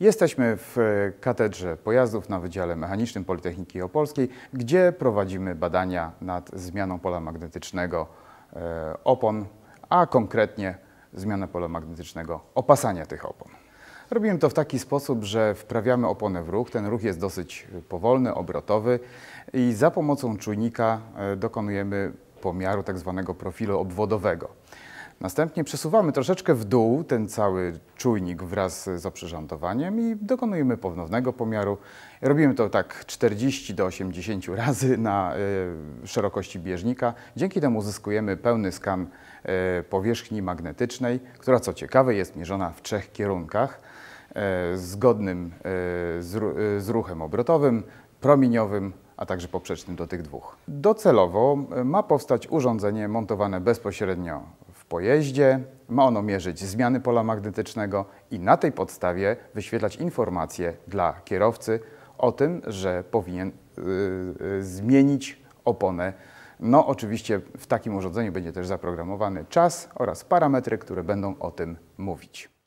Jesteśmy w e, Katedrze Pojazdów na Wydziale Mechanicznym Politechniki Opolskiej, gdzie prowadzimy badania nad zmianą pola magnetycznego e, opon, a konkretnie zmianę pola magnetycznego opasania tych opon. Robimy to w taki sposób, że wprawiamy oponę w ruch. Ten ruch jest dosyć powolny, obrotowy i za pomocą czujnika e, dokonujemy pomiaru tak zwanego profilu obwodowego. Następnie przesuwamy troszeczkę w dół ten cały czujnik wraz z oprzyrządowaniem i dokonujemy ponownego pomiaru. Robimy to tak 40 do 80 razy na e, szerokości bieżnika. Dzięki temu uzyskujemy pełny skan e, powierzchni magnetycznej, która co ciekawe jest mierzona w trzech kierunkach. E, zgodnym z ruchem obrotowym, promieniowym, a także poprzecznym do tych dwóch. Docelowo ma powstać urządzenie montowane bezpośrednio pojeździe, ma ono mierzyć zmiany pola magnetycznego i na tej podstawie wyświetlać informacje dla kierowcy o tym, że powinien y, y, zmienić oponę. No oczywiście w takim urządzeniu będzie też zaprogramowany czas oraz parametry, które będą o tym mówić.